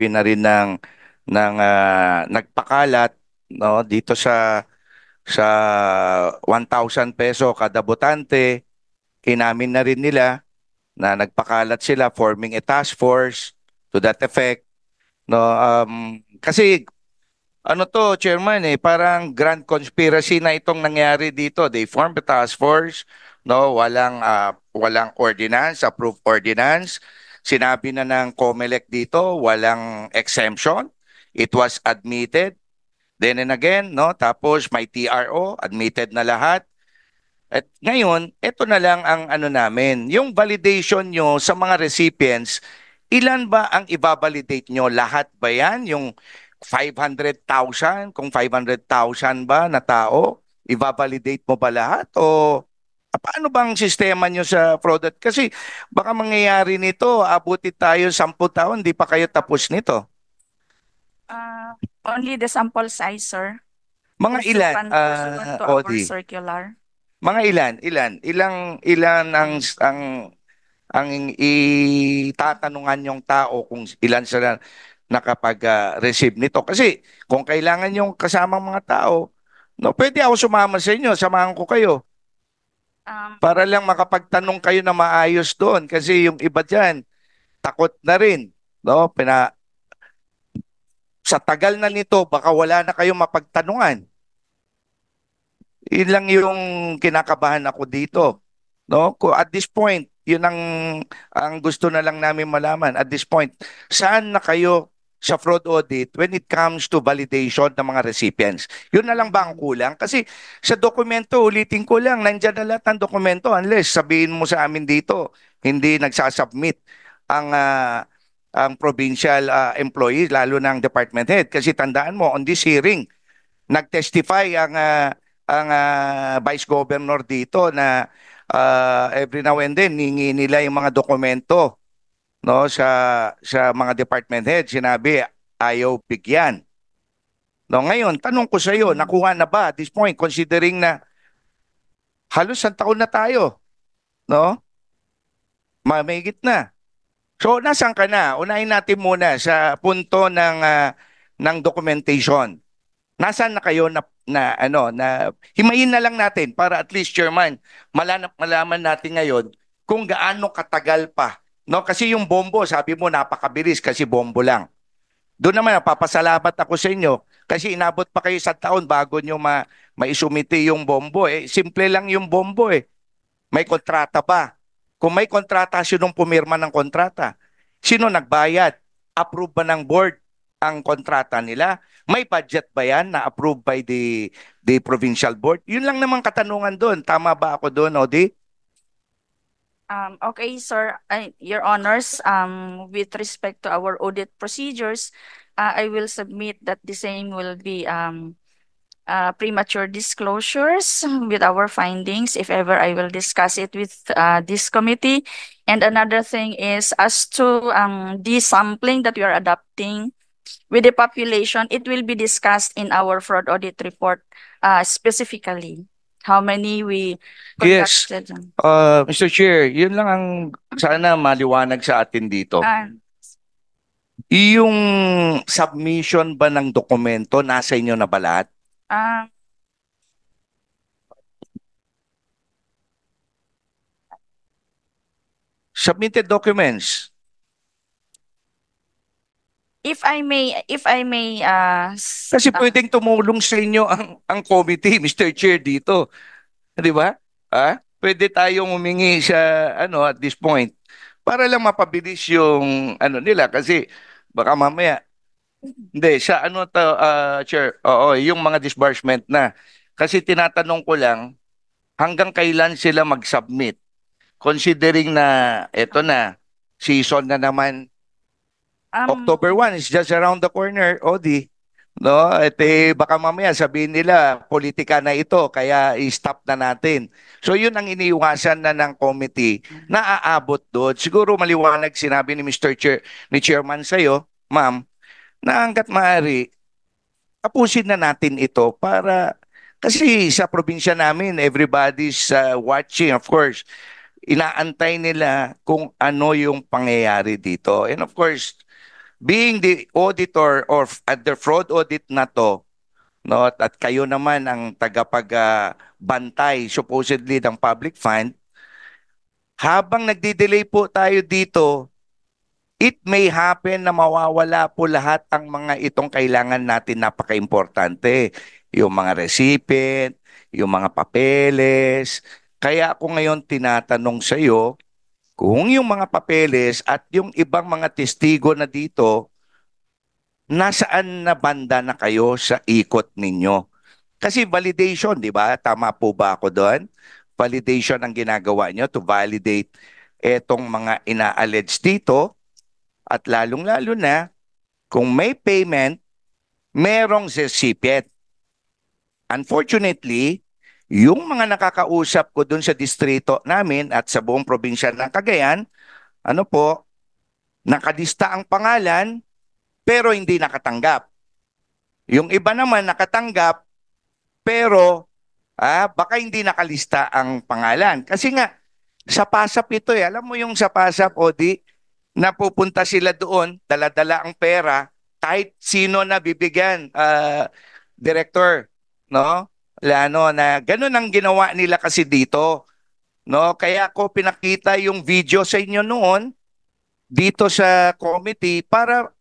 usapin na rin ng ng uh, nagpakalat no dito sa sa 1,000 peso kada botante inamin na rin nila na nagpakalat sila forming a task force to that effect no um kasi ano to chairman eh parang grand conspiracy na itong nangyari dito they formed a task force no walang uh, walang ordinance approved ordinance Sinabi na ng COMELEC dito, walang exemption. It was admitted. Then and again, no? tapos may TRO, admitted na lahat. At ngayon, ito na lang ang ano namin. Yung validation nyo sa mga recipients, ilan ba ang ibabalidate nyo? Lahat ba yan? Yung 500,000? Kung 500,000 ba na tao, ibabalidate mo ba lahat? O Paano bang sistema nyo sa product? Kasi baka mangyayari nito, abuti tayo 10 taon, hindi pa kayo tapos nito. Uh, only the sample size, sir. Mga Kasi ilan? Uh, to circular. Mga ilan? Ilan? Ilang ilan ang ang ang itatanungan yung tao kung ilan sila nakapag-receive ah, nito. Kasi kung kailangan yung kasamang mga tao, no, pwede ako sumama sa inyo, samahan ko kayo. Um, Para lang makapagtanong kayo na maayos doon kasi yung iba diyan takot na rin, no? Pina sa tagal na nito baka wala na kayong mapagtanungan. Yun lang yung kinakabahan ako dito, no? At this point, yun ang ang gusto na lang namin malaman at this point. Saan na kayo sa fraud audit when it comes to validation ng mga recipients. Yun na lang ba ang kulang? Kasi sa dokumento, ulitin ko lang, nandiyan na lahat ng dokumento unless sabihin mo sa amin dito, hindi nagsasubmit ang uh, ang provincial uh, employee, lalo ng department head. Kasi tandaan mo, on this hearing, nagtestify ang, uh, ang uh, vice governor dito na uh, every now and then, hingi nila yung mga dokumento no sa sa mga department head sinabi ayaw bigyan. No ngayon tanong ko sa iyo hmm. nakuha na ba at this point considering na halos ang taon na tayo no? Mamigit na. So nasaan ka na? Unahin natin muna sa punto ng uh, ng documentation. Nasaan na kayo na, na ano na himayin na lang natin para at least chairman malaman malaman natin ngayon kung gaano katagal pa No, kasi yung bombo, sabi mo napakabilis kasi bombo lang. Doon naman napapasalamat ako sa inyo kasi inabot pa kayo sa taon bago nyo ma maisumiti yung bombo eh. Simple lang yung bombo eh. May kontrata pa. Kung may kontrata, sinong pumirma ng kontrata? Sino nagbayad? Approve ba ng board ang kontrata nila? May budget ba yan na approved by the, the provincial board? Yun lang naman katanungan doon. Tama ba ako doon, Odi? Um, okay, sir, I, your honors, um, with respect to our audit procedures, uh, I will submit that the same will be um, uh, premature disclosures with our findings if ever I will discuss it with uh, this committee. And another thing is as to um, the sampling that we are adopting with the population, it will be discussed in our fraud audit report uh, specifically. how many we Yes. Uh, Mr. Chair, yun lang ang sana maliwanag sa atin dito. Ah, Yung submission ba ng dokumento nasa inyo na ba lahat? ah, Submitted documents if I may if I may uh, kasi uh, pwedeng tumulong sa inyo ang ang committee eh, Mr. Chair dito. 'Di ba? Ha? pwede tayong humingi sa ano at this point para lang mapabilis yung ano nila kasi baka mamaya hindi sa ano to uh, chair oo yung mga disbursement na kasi tinatanong ko lang hanggang kailan sila mag-submit considering na eto na season na naman Um, October 1 is just around the corner, Odi. No, at eh, baka mamaya sabihin nila politika na ito kaya i-stop na natin. So yun ang iniiwasan na ng committee na aabot doon. Siguro maliwanag sinabi ni Mr. Chair ni Chairman sayo, ma'am, na hangga't maaari tapusin na natin ito para kasi sa probinsya namin everybody's uh, watching of course. Inaantay nila kung ano yung pangyayari dito. And of course, being the auditor or at the fraud audit na to, no, at, kayo naman ang tagapagbantay supposedly ng public fund, habang nagdi-delay po tayo dito, it may happen na mawawala po lahat ang mga itong kailangan natin napaka-importante. Yung mga recipient, yung mga papeles. Kaya ako ngayon tinatanong sa iyo, kung yung mga papeles at yung ibang mga testigo na dito, nasaan na banda na kayo sa ikot ninyo? Kasi validation, di ba? Tama po ba ako doon? Validation ang ginagawa nyo to validate etong mga ina-allege dito. At lalong-lalo na, kung may payment, merong recipient. Unfortunately, yung mga nakakausap ko doon sa distrito namin at sa buong probinsya ng Cagayan, ano po, nakadista ang pangalan pero hindi nakatanggap. Yung iba naman nakatanggap pero ah, baka hindi nakalista ang pangalan. Kasi nga, sa pasap ito eh. Alam mo yung sa pasap, Odi, napupunta sila doon, dala-dala ang pera, kahit sino na bibigyan, uh, director, no? Lano na ganun ang ginawa nila kasi dito. No, kaya ko pinakita yung video sa inyo noon dito sa committee para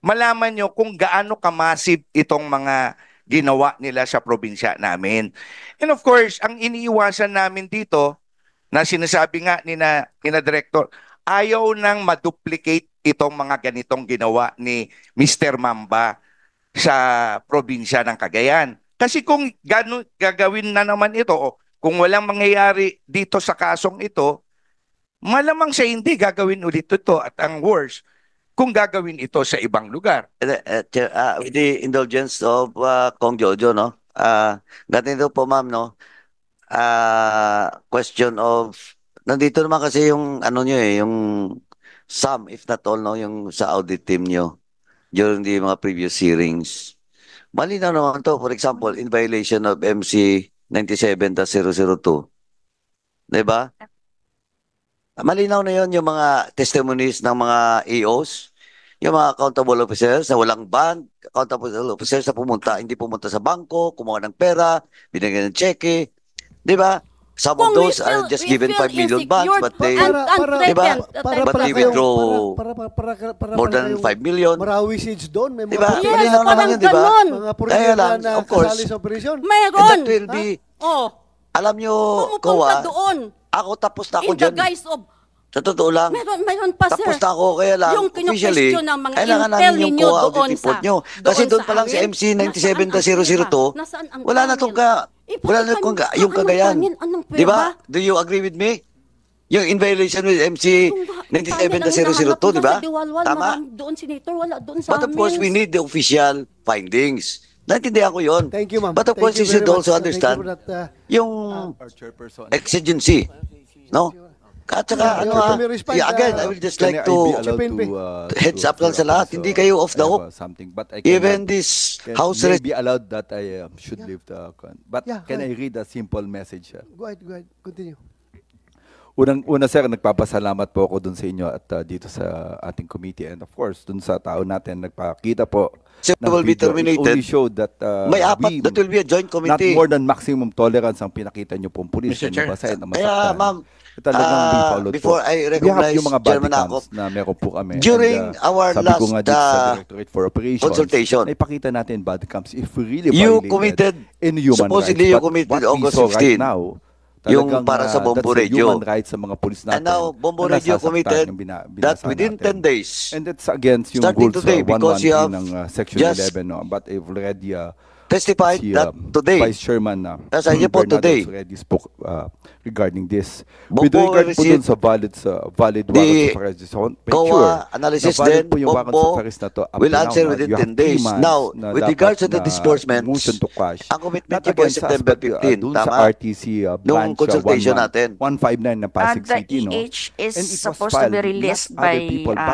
malaman nyo kung gaano kamasib itong mga ginawa nila sa probinsya namin. And of course, ang iniiwasan namin dito na sinasabi nga ni na, ni na director, ayaw nang maduplicate itong mga ganitong ginawa ni Mr. Mamba sa probinsya ng Cagayan. Kasi kung gano, gagawin na naman ito, o kung walang mangyayari dito sa kasong ito, malamang sa hindi gagawin ulit ito at ang worst, kung gagawin ito sa ibang lugar. Uh, uh, with the indulgence of uh, Kong Jojo, no? Uh, ganito po ma'am, no? Uh, question of, nandito naman kasi yung ano nyo eh, yung some, if not all, no? Yung sa audit team nyo during the mga previous hearings Mali na naman to, for example, in violation of MC 97-002. Diba? Malinaw na yon yung mga testimonies ng mga EOs, yung mga accountable officers na walang ban, accountable officers na pumunta, hindi pumunta sa bangko, kumuha ng pera, binigyan ng cheque. ba? Diba? Some Kung of those feel, are just given 5 million bucks, but they, and, and para, diba, para, para, but para, they withdraw para, para, para, para, para, more than 5 million. Marawisage doon. May diba? Yes, Malinaw naman yun, diba? Mga Kaya lang, na of course. Sa operasyon. Mayroon. And that will be, oh. alam nyo, Kumupunta Kowa, ako tapos na ako dyan. In the guise of sa totoo lang. Meron, meron pa, sir. Tapos sir. na ako, kaya lang, Yung officially, ng mga kailangan intel namin yung ninyo audit doon report sa- nyo. Kasi doon pa lang sa MC nasaan ang 97002, Nasaan ang wala na tong ka, Eh, wala na tong ka, yung kagayan. Di ba? Do you agree with me? Yung in violation with MC Yung ba- 97002, di ba? Tama? Doon, Senator, wala doon sa But of course, we need the official findings. Naintindihan ko yun. Thank you, ma'am. But of Thank course, you you very should much, also sir. Thank you understand for that, uh, yung uh, Our chairperson. exigency. No? At saka, ano ha, ah, yeah, again, ah, I will just like to uh, heads up lang sa lahat. Hindi kayo off the uh, hook. Something, but I Even this house arrest. be allowed that I um, should leave the... But can I read a simple message? Uh? Go ahead, go ahead. Continue. Unang una sir, nagpapasalamat po ako dun sa inyo at uh, dito sa ating committee and of course dun sa tao natin nagpakita po. Sir, so, will be terminated. Only showed that uh, may apat we, that will be a joint committee. Not more than maximum tolerance ang pinakita niyo pong pulis. Mr. Chair, sa, kaya ma'am, talagang uh, be ah, followed before po. I recognize yung mga Chairman Akop, na meron po kami. During and, uh, our last ko uh, sa Directorate for Operations, consultation, ipakita natin body cams if we really you committed, in human supposedly rights. you committed August 15. Right now, Talagang, yung para sa ah, Bombo uh, Radio. human rights sa mga pulis natin. And now, Bombo na Radio committed bina, that within natin. 10 days. And that's against yung Starting rules uh, 113 ng uh, Section 11. No? But I've already uh, testified si, uh, that um, today. Vice Chairman na uh, Nasa inyo po today. already spoke uh, regarding this. With Bongbo regard po dun sa valid, sa valid the warrant sa Faris, COA analysis din po yung Bongbo warrant sa na to. will answer uh, now, within 10 days. Now, with regards to the disbursements, to quash, ang commitment niyo po is September 15, uh, tama? Sa RTC uh, branch, Nung uh, consultation uh, 1, natin. 159 na Pasig City, no? E and it is supposed to be released by... Uh,